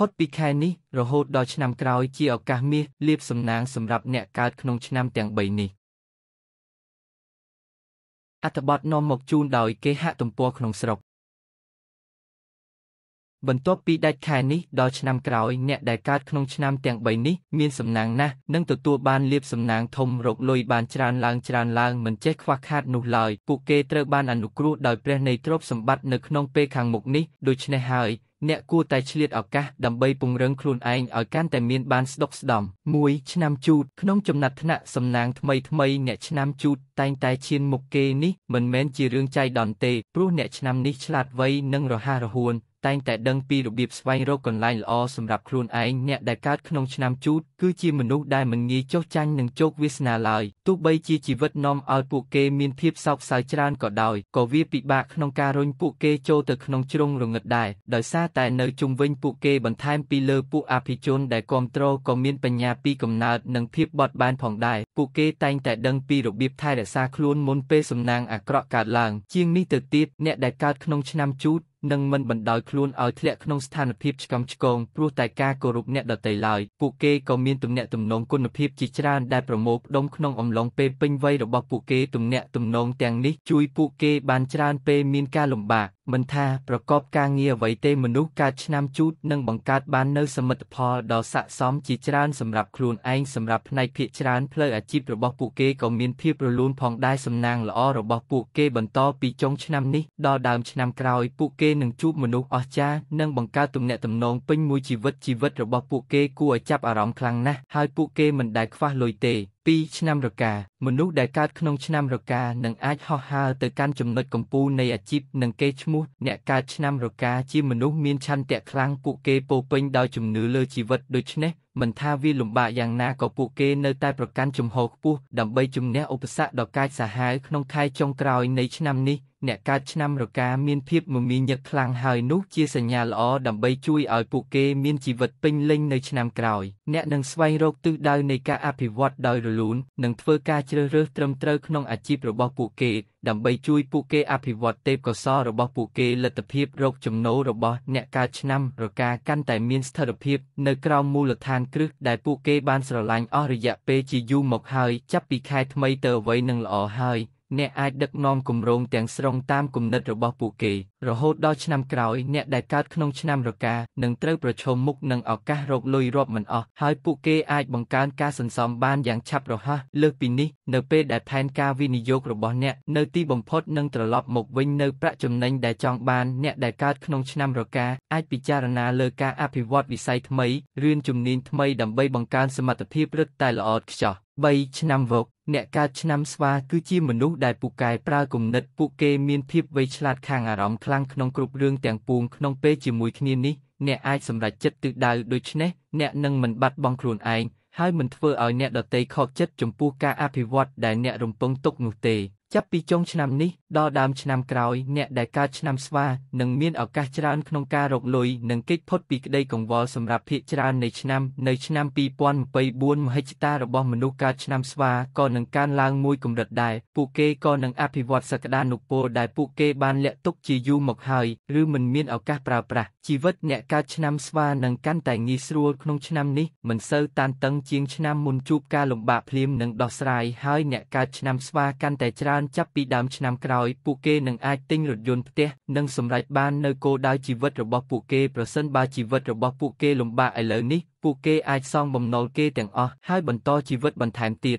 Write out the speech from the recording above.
ផុតពីខែនេះរហូតដល់ឆ្នាំក្រោយជាឱកាសមាសលាភសំណាងសម្រាប់អ្នកកើតក្នុងឆ្នាំទាំង3នេះអត្ថបទនាំមកជូនដោយគេហទំព័រក្នុងស្រុកបន្ទាប់ពីដាច់ខែនេះដល់ឆ្នាំក្រោយអ្នកដែលកើតក្នុងឆ្នាំទាំង3នេះមានសំណាងណាស់នឹងទទួលបានលាភសំណាងធំរកលុយបានច្រើនឡើងច្រើនឡើងមិនចេះខ្វះខាតនោះឡើយពួកគេត្រូវបានអនុគ្រោះដោយព្រះនៃទ្រព្យសម្បត្តិនៅក្នុងពេលខាងមុខនេះដូច្នេះហើយអ្នកគួរតែឆ្លៀតឱកាសដើម្បីពង្រឹងខ្លួនឯងឲ្យកាន់តែមានបានស្ដុកស្ដម្ភ1ឆ្នាំជូតក្នុងចំណាត់ថ្នាក់សំណាងថ្មីថ្មីអ្នកឆ្នាំជូតតែងតែឈានមុខគេនេះមិនមែនជារឿងចៃដន្យទេព្រោះអ្នកឆ្នាំនេះឆ្លាតវៃនិងរហ័សរហួនតែងតែដឹងពីរបៀបស្វែងរកកន្លែងល្អសម្រាប់ខ្លួនឯងអ្នកដែលកើតក្នុងឆ្នាំជូតគឺជាមនុស្សដែលមិនងាយចុះចាញ់នឹងជោគវាសនាឡើយទោះបីជាជីវិតនាំឲ្យពួកគេមានភាពសោកសៅច្រើនក៏ដោយក៏វាពិបាកក្នុងការរុញពួកគេចូលទៅក្នុងជ្រុងរងឹតដែរដោយសារតែនៅជុំវិញពួកគេបន្ថែមពីលើពួកអភិជនដែលគ្រប់គ្រងក៏មានបញ្ញាពីកំណើតនិងភាពបត់បែនផងដែរពួកគេតែងតែដឹងពីរបៀបថែរក្សាខ្លួនមុនពេលសំណាងអាក្រក់កើតឡើងជាងនេះទៅទៀតអ្នកដែលកើតក្នុងឆ្នាំជូតនិងមិនបណ្ដោយខ្លួនឲ្យធ្លាក់ក្នុងស្ថានភាពឆ្កឹងឆ្គងព្រោះតែការគោរពអ្នកដទៃឡើយពួកគេក៏មានទំនាក់ទំនងគុណភាពជាច្រើនដែលប្រមូលផ្ដុំក្នុងអំឡុងពេលពេញវ័យរបស់ពួកគេទំនាក់ទំនងទាំងនេះជួយពួកគេបានច្រើនពេលមានការលំបាកមិនថាប្រកបការងារអ្វីទេមនុស្សកើតឆ្នាំជូតនឹងបង្កើតបាននូវសមិទ្ធផលដ៏ស័ក្តិសមជាច្រើនសម្រាប់ខ្លួនឯងសម្រាប់ផ្នែកភាគច្រើនផ្លូវអាជីពរបស់ពួកគេក៏មានភាពរលូនផងដែរសំណាងល្អរបស់ពួកគេបន្តពីចុងឆ្នាំនេះដល់ដើមឆ្នាំក្រោយពួកគេនឹងជួបមនុស្សអស្ចារ្យនិងបង្កើតទំនាក់ទំនងពេញមួយជីវិតជីវិតរបស់ពួកគេគួរឲ្យចាប់អារម្មណ៍ខ្លាំងណាស់ហើយពួកគេមិនដែលខ្វះលុយទេ។ពីឆ្នាំរកាមនុស្សដែលកើតក្នុងឆ្នាំរកានឹងអាចហោះហើរទៅកាន់ចំណុចកំពូលនៃអាជីពនិងគេឈ្មោះអ្នកកើតឆ្នាំរកាជាមនុស្សមានឆន្ទៈខ្លាំងពួកគេពោពេញដោយជំនឿលើជីវិតដូច្នេះមិនថាវាលំបាកយ៉ាងណាក៏ពួកគេនៅតែប្រកាន់ជំហរខ្ពស់ដើម្បីជំនះឧបសគ្គដ៏កាចសាហាវក្នុងខែចុងក្រោយនៃឆ្នាំនេះអ្នកកើតឆ្នាំរកា មានភាពមមាញឹកខ្លាំងហើយនោះជាសញ្ញាល្អដើម្បីជួយឲ្យពួកគេមានជីវិតពេញលេញនៅឆ្នាំក្រោយអ្នកនឹងស្វែងរកទិសដៅនៃការអភិវឌ្ឍដោយរលូននិងធ្វើការជ្រើសរើសត្រឹមត្រូវក្នុងអាជីពរបស់ពួកគេដើម្បីជួយពួកគេ អភិវឌ្ឍទេពកោសល្យរបស់ពួកគេលទ្ធភាព រកចំណូលរបស់ អ្នកកើតឆ្នាំរកាកាន់តែមានស្ថិរភាព នៅក្រោមមូលដ្ឋានគ្រឹះដែលពួកគេបានស្រឡាញ់អស់រយៈពេលជាយូរមកហើយ ចាប់ពីខែថ្មីទៅអ្វីនឹងល្អហើយអ្នកអាចដឹកនាំគម្រោងទាំងស្រុងតាមគំនិតរបស់ពួកគេរហូតដល់ឆ្នាំក្រោយ អ្នកដែលកើតក្នុងឆ្នាំរកានឹងត្រូវប្រឈមមុខនឹងឱកាសរកលុយរាប់មិនអស់ហើយពួកគេអាចបង្កើនការសន្សំបានយ៉ាងឆាប់រហ័សលើសពីនេះនៅពេលដែលផែនការវិនិយោគរបស់អ្នកនៅទីបំផុតនឹងត្រឡប់មកវិញនៅប្រាក់ចំណេញដែលចង់បានអ្នកដែលកើតក្នុងឆ្នាំរកាអាចពិចារណាលើការអភិវឌ្ឍវិស័យថ្មីរៀនជំនាញថ្មីដើម្បីបង្កើនសមត្ថភាពរឹតតែល្អឥតខ្ចោះ3ឆ្នាំវកអ្នកកើតឆ្នាំស្វាគឺជាមនុស្សដែលពូកែប្រើគំនិត ពួកគេមានភាពវៃឆ្លាតខាងអារម្មណ៍ខ្លាំងក្នុងគ្រប់រឿងទាំងពួងក្នុងពេលជាមួយគ្នានេះអ្នកអាចសម្រេចចិត្តទិសដៅដូច្នេះអ្នកនឹងមិនបាត់បង់ខ្លួនឯងហើយមិនធ្វើឲ្យអ្នកដទៃខកចិត្តចំពោះការអភិវឌ្ឍដែលអ្នករំពឹងទុកនោះទេ។ចាប់ពីចុងឆ្នាំនេះដល់ដើមឆ្នាំក្រោយអ្នកដែលកើតឆ្នាំស្វានឹងមានឱកាសច្រើនក្នុងការរកលុយនិងគេចផុតពីក្តីកង្វល់សម្រាប់ភាគច្រើននៃឆ្នាំនៅឆ្នាំ2024មហិច្ឆតារបស់មនុស្សកើតឆ្នាំស្វាក៏នឹងកើនឡើងមួយកម្រិតដែរពួកគេក៏នឹងអភិវឌ្ឍសក្តានុពលដែលពួកគេបានលាក់ទុកជាយូរមកហើយឬមិនមានឱកាសប្រើប្រាស់ជីវិតអ្នកកើតឆ្នាំស្វានឹងកាន់តែងាយស្រួលក្នុងឆ្នាំនេះមិនសូវតានតឹងជាងឆ្នាំមុនជួបការលំបាកភ្លាមនិងដោះស្រាយហើយអ្នកកើតឆ្នាំស្វាកាន់តែច្រើនបានចាប់ពីដើមឆ្នាំក្រោយពួកគេនឹងអាចទិញរថយន្តផ្ទះនិងសម្រេចបាននូវគោលដៅជីវិតរបស់ពួកគេប្រសិនបើជីវិតរបស់ពួកគេលំបាកឥឡូវនេះពួកគេអាចសងបំណុលគេទាំងអស់ហើយបន្តជីវិតបន្ថែមទៀត